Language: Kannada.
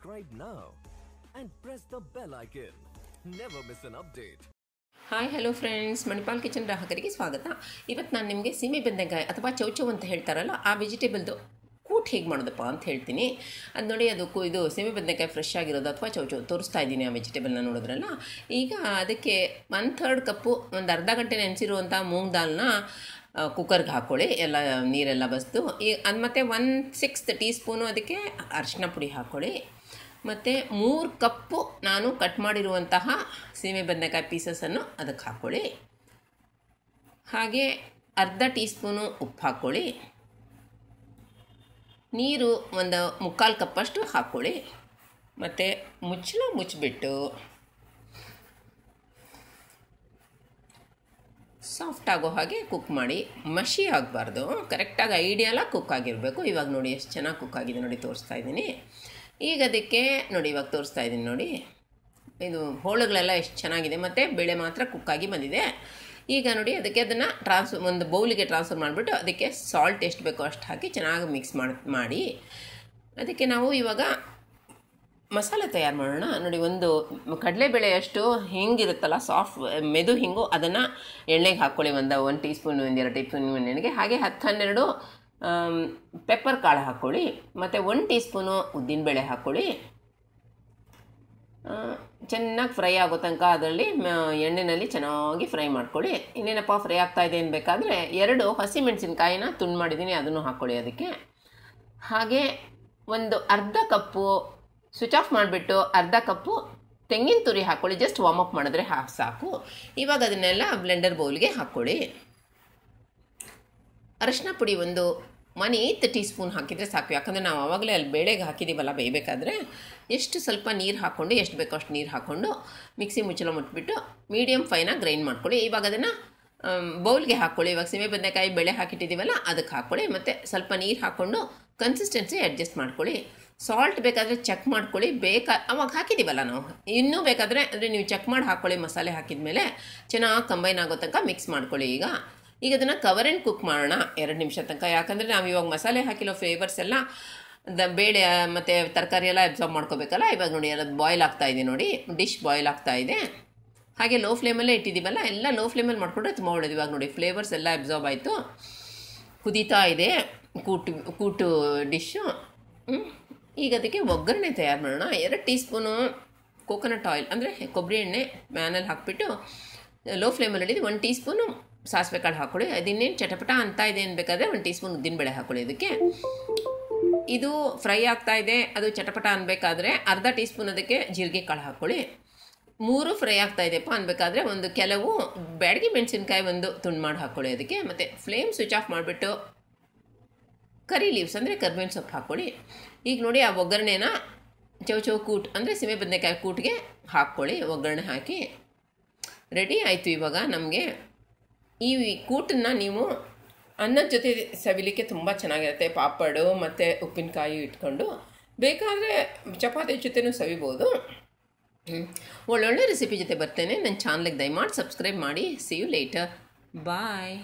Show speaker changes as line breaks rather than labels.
subscribe now and press the bell icon. Never miss an update. Hi hello friends Manipal kitchen ಗ್ರಾಹಕರಿಗೆ ಸ್ವಾಗತ ಇವತ್ತು ನಾನು ನಿಮಗೆ ಸೀಮೆ ಬೆಂದೆಕಾಯಿ ಅಥವಾ ಚೌಚೌ ಅಂತ ಹೇಳ್ತಾರಲ್ಲ ಆ ವೆಜಿಟೇಬಲ್ದು ಕೂಟ್ ಹೇಗೆ ಮಾಡೋದಪ್ಪ ಅಂತ ಹೇಳ್ತೀನಿ ಅದು ನೋಡಿ ಅದು ಇದು ಸೀಮೆ ಬೆಂದೆಕಾಯಿ ಫ್ರೆಶ್ ಆಗಿರೋದು ಅಥವಾ ಚೌಚೌ ತೋರಿಸ್ತಾ ಇದ್ದೀನಿ ಆ ವೆಜಿಟೇಬಲ್ನ ನೋಡಿದ್ರಲ್ಲ ಈಗ ಅದಕ್ಕೆ ಒನ್ ಥರ್ಡ್ ಕಪ್ಪು ಒಂದು ಅರ್ಧ ಗಂಟೆ ನೆನೆಸಿರುವಂಥ ಮೂಂಗ್ ದಾಲ್ನ ಕುಕ್ಕರ್ಗೆ ಹಾಕ್ಕೊಳ್ಳಿ ಎಲ್ಲ ನೀರೆಲ್ಲ ಬಸ್ದು ಈ ಅದು ಮತ್ತು ಒನ್ ಸಿಕ್ಸ್ತ್ ಟೀ ಸ್ಪೂನು ಅದಕ್ಕೆ ಅರಿಶಿನ ಪುಡಿ ಹಾಕ್ಕೊಳ್ಳಿ ಮತ್ತು ಮೂರು ಕಪ್ಪು ನಾನು ಕಟ್ ಮಾಡಿರುವಂತಹ ಸೀಮೆ ಬದನೆಕಾಯಿ ಪೀಸಸನ್ನು ಅದಕ್ಕೆ ಹಾಕ್ಕೊಳ್ಳಿ ಹಾಗೆ ಅರ್ಧ ಟೀ ಸ್ಪೂನು ಉಪ್ಪು ಹಾಕ್ಕೊಳ್ಳಿ ನೀರು ಒಂದು ಮುಕ್ಕಾಲು ಕಪ್ಪಷ್ಟು ಹಾಕ್ಕೊಳ್ಳಿ ಮತ್ತು ಮುಚ್ಚಲು ಮುಚ್ಚಿಬಿಟ್ಟು ಸಾಫ್ಟ್ ಆಗೋ ಹಾಗೆ ಕುಕ್ ಮಾಡಿ ಮಷಿ ಆಗಬಾರ್ದು ಕರೆಕ್ಟಾಗಿ ಐಡಿಯಲ್ಲ ಕುಕ್ ಆಗಿರಬೇಕು ಇವಾಗ ನೋಡಿ ಎಷ್ಟು ಚೆನ್ನಾಗಿ ಕುಕ್ ಆಗಿದೆ ನೋಡಿ ತೋರಿಸ್ತಾ ಇದ್ದೀನಿ ಈಗ ಅದಕ್ಕೆ ನೋಡಿ ಇವಾಗ ತೋರಿಸ್ತಾ ಇದ್ದೀನಿ ನೋಡಿ ಇದು ಹೋಳುಗಳೆಲ್ಲ ಎಷ್ಟು ಚೆನ್ನಾಗಿದೆ ಮತ್ತು ಬೇಳೆ ಮಾತ್ರ ಕುಕ್ಕಾಗಿ ಬಂದಿದೆ ಈಗ ನೋಡಿ ಅದಕ್ಕೆ ಅದನ್ನು ಟ್ರಾನ್ಸ್ ಒಂದು ಬೌಲಿಗೆ ಟ್ರಾನ್ಸ್ಫರ್ ಮಾಡಿಬಿಟ್ಟು ಅದಕ್ಕೆ ಸಾಲ್ಟ್ ಎಷ್ಟು ಬೇಕೋ ಅಷ್ಟು ಹಾಕಿ ಚೆನ್ನಾಗಿ ಮಿಕ್ಸ್ ಮಾಡಿ ಅದಕ್ಕೆ ನಾವು ಇವಾಗ ಮಸಾಲೆ ತಯಾರು ಮಾಡೋಣ ನೋಡಿ ಒಂದು ಕಡಲೆ ಅಷ್ಟು ಹಿಂಗಿರುತ್ತಲ್ಲ ಸಾಫ್ಟ್ ಮೆದು ಹಿಂಗು ಅದನ್ನು ಎಣ್ಣೆಗೆ ಹಾಕ್ಕೊಳ್ಳಿ ಒಂದು ಒಂದು ಟೀ ಸ್ಪೂನ್ ಒಂದು ಎರಡು ಟೀ ಸ್ಪೂನ್ ಎಣ್ಣೆಗೆ ಹಾಗೆ ಹತ್ತು ಹನ್ನೆರಡು ಪೆಪ್ಪರ್ ಕಾಳು ಹಾಕ್ಕೊಳ್ಳಿ ಮತ್ತು ಒನ್ ಟೀ ಸ್ಪೂನು ಉದ್ದಿನಬೇಳೆ ಹಾಕ್ಕೊಳ್ಳಿ ಚೆನ್ನಾಗಿ ಫ್ರೈ ಆಗೋ ತನಕ ಅದರಲ್ಲಿ ಎಣ್ಣೆಯಲ್ಲಿ ಚೆನ್ನಾಗಿ ಫ್ರೈ ಮಾಡ್ಕೊಳ್ಳಿ ಇನ್ನೇನಪ್ಪ ಫ್ರೈ ಆಗ್ತಾ ಇದೆ ಅನ್ಬೇಕಾದ್ರೆ ಎರಡು ಹಸಿ ಮೆಣಸಿನ್ಕಾಯಿನ ತುಂಡು ಮಾಡಿದ್ದೀನಿ ಅದನ್ನು ಹಾಕ್ಕೊಳ್ಳಿ ಅದಕ್ಕೆ ಹಾಗೆ ಒಂದು ಅರ್ಧ ಕಪ್ಪು ಸ್ವಿಚ್ ಆಫ್ ಮಾಡಿಬಿಟ್ಟು ಅರ್ಧ ಕಪ್ಪು ತೆಂಗಿನ ತುರಿ ಹಾಕ್ಕೊಳ್ಳಿ ಜಸ್ಟ್ ವಾರ್ಮ್ ಅಪ್ ಮಾಡಿದ್ರೆ ಸಾಕು ಇವಾಗ ಅದನ್ನೆಲ್ಲ ಬ್ಲೆಂಡರ್ ಬೌಲ್ಗೆ ಹಾಕ್ಕೊಳ್ಳಿ ಅರಶಿನ ಪುಡಿ ಒಂದು ಒನ್ ಏತ್ ಟೀ ಸ್ಪೂನ್ ಹಾಕಿದರೆ ಸಾಕು ಯಾಕಂದರೆ ನಾವು ಆವಾಗಲೇ ಅಲ್ಲಿ ಬೇಳೆಗೆ ಹಾಕಿದ್ದೀವಲ್ಲ ಬೇಯಬೇಕಾದ್ರೆ ಎಷ್ಟು ಸ್ವಲ್ಪ ನೀರು ಹಾಕ್ಕೊಂಡು ಎಷ್ಟು ಬೇಕೋ ಅಷ್ಟು ನೀರು ಹಾಕ್ಕೊಂಡು ಮಿಕ್ಸಿ ಮುಚ್ಚಳ ಮುಟ್ಬಿಟ್ಟು ಮೀಡಿಯಮ್ ಫೈನಾಗಿ ಗ್ರೈಂಡ್ ಮಾಡ್ಕೊಳ್ಳಿ ಇವಾಗ ಅದನ್ನು ಬೌಲ್ಗೆ ಹಾಕ್ಕೊಳ್ಳಿ ಇವಾಗ ಸೀಮೆ ಬದನೆಕಾಯಿ ಬೆಳೆ ಹಾಕಿಟ್ಟಿದ್ದೀವಲ್ಲ ಅದಕ್ಕೆ ಹಾಕ್ಕೊಳ್ಳಿ ಮತ್ತು ಸ್ವಲ್ಪ ನೀರು ಹಾಕ್ಕೊಂಡು ಕನ್ಸಿಸ್ಟೆನ್ಸಿ ಅಡ್ಜಸ್ಟ್ ಮಾಡ್ಕೊಳ್ಳಿ ಸಾಲ್ಟ್ ಬೇಕಾದರೆ ಚೆಕ್ ಮಾಡ್ಕೊಳ್ಳಿ ಬೇಕಾ ಅವಾಗ ಹಾಕಿದ್ದೀವಲ್ಲ ನಾವು ಇನ್ನೂ ಬೇಕಾದರೆ ಅಂದರೆ ನೀವು ಚೆಕ್ ಮಾಡಿ ಹಾಕ್ಕೊಳ್ಳಿ ಮಸಾಲೆ ಹಾಕಿದ ಮೇಲೆ ಚೆನ್ನಾಗಿ ಕಂಬೈನ್ ಆಗೋ ತನಕ ಮಿಕ್ಸ್ ಮಾಡ್ಕೊಳ್ಳಿ ಈಗ ಈಗ ಅದನ್ನು ಕವರ್ ಆ್ಯಂಡ್ ಕುಕ್ ಮಾಡೋಣ ಎರಡು ನಿಮಿಷ ತನಕ ಯಾಕಂದರೆ ನಾವು ಇವಾಗ ಮಸಾಲೆ ಹಾಕಿರೋ ಫ್ಲೇವರ್ಸ್ ಎಲ್ಲ ದ ಬೇಳೆ ಮತ್ತು ತರಕಾರಿ ಎಲ್ಲ ಅಬ್ಸಾರ್ಬ್ ಮಾಡ್ಕೋಬೇಕಲ್ಲ ಇವಾಗ ನೋಡಿ ಅದು ಬಾಯ್ಲ್ ಆಗ್ತಾ ಇದೆ ನೋಡಿ ಡಿಶ್ ಬಾಯ್ಲ್ ಆಗ್ತಾ ಇದೆ ಹಾಗೆ ಲೋ ಫ್ಲೇಮಲ್ಲೇ ಇಟ್ಟಿದ್ದೀವಲ್ಲ ಎಲ್ಲ ಲೋ ಫ್ಲೇಮಲ್ಲಿ ಮಾಡಿಕೊಂಡ್ರೆ ತುಂಬ ಒಳ್ಳೇದು ಇವಾಗ ನೋಡಿ ಫ್ಲೇವರ್ಸ್ ಎಲ್ಲ ಅಬ್ಸಾರ್ಬ್ ಆಯಿತು ಕುದೀತಾ ಇದೆ ಕೂಟು ಕೂಟು ಡಿಶ್ಶು ಈಗ ಅದಕ್ಕೆ ಒಗ್ಗರಣೆ ತಯಾರು ಮಾಡೋಣ ಎರಡು ಟೀ ಸ್ಪೂನು ಕೋಕೋನಟ್ ಆಯಿಲ್ ಅಂದರೆ ಕೊಬ್ಬರಿ ಎಣ್ಣೆ ಮ್ಯಾನಲ್ಲಿ ಹಾಕಿಬಿಟ್ಟು ಲೋ ಫ್ಲೇಮಲ್ಲಿ ಒಂದು ಟೀ ಸ್ಪೂನು ಸಾಸಿವೆ ಕಾಳು ಹಾಕೊಳ್ಳಿ ಅದಿನ್ನೇನು ಚಟಪಟ ಅಂತ ಇದೆ ಅನ್ಬೇಕಾದ್ರೆ ಒಂದು ಟೀ ಸ್ಪೂನ್ ಉದ್ದಿನಬೇಳೆ ಹಾಕೊಳ್ಳಿ ಅದಕ್ಕೆ ಇದು ಫ್ರೈ ಆಗ್ತಾ ಇದೆ ಅದು ಚಟಪಟ ಅನ್ಬೇಕಾದ್ರೆ ಅರ್ಧ ಟೀ ಸ್ಪೂನ್ ಅದಕ್ಕೆ ಜೀರಿಗೆ ಕಾಳು ಹಾಕ್ಕೊಳ್ಳಿ ಮೂರು ಫ್ರೈ ಆಗ್ತಾ ಇದೆಯಪ್ಪ ಅನ್ಬೇಕಾದ್ರೆ ಒಂದು ಕೆಲವು ಬ್ಯಾಡಗಿ ಮೆಣಸಿನ್ಕಾಯಿ ಒಂದು ತುಂಡು ಮಾಡಿ ಹಾಕ್ಕೊಳ್ಳಿ ಅದಕ್ಕೆ ಮತ್ತು ಫ್ಲೇಮ್ ಸ್ವಿಚ್ ಆಫ್ ಮಾಡಿಬಿಟ್ಟು ಕರಿ ಲೀವ್ಸ್ ಅಂದರೆ ಕರ್ಬೇವಿನ ಸೊಪ್ಪು ಹಾಕ್ಕೊಳ್ಳಿ ಈಗ ನೋಡಿ ಆ ಒಗ್ಗರಣೆನ ಚೌ ಚೌ ಕೂಟ್ ಅಂದರೆ ಸೀಮೆ ಬದನೆಕಾಯಿ ಕೂಟ್ಗೆ ಹಾಕ್ಕೊಳ್ಳಿ ಒಗ್ಗರಣೆ ಹಾಕಿ ರೆಡಿ ಆಯಿತು ಇವಾಗ ನಮಗೆ ಈ ಕೂಟನ್ನ ನೀವು ಅನ್ನದ ಜೊತೆ ಸವಿಲಿಕ್ಕೆ ತುಂಬ ಚೆನ್ನಾಗಿರುತ್ತೆ ಪಾಪಡು ಮತ್ತು ಉಪ್ಪಿನಕಾಯಿ ಇಟ್ಕೊಂಡು ಬೇಕಾದರೆ ಚಪಾತಿ ಜೊತೆನೂ ಸವಿಬೋದು ಒಳ್ಳೊಳ್ಳೆ ರೆಸಿಪಿ ಜೊತೆ ಬರ್ತೇನೆ ನನ್ನ ಚಾನಲ್ಗೆ ದಯಮಾಡಿ ಸಬ್ಸ್ಕ್ರೈಬ್ ಮಾಡಿ ಸಿ ಯು ಲೇಟರ್ ಬಾಯ್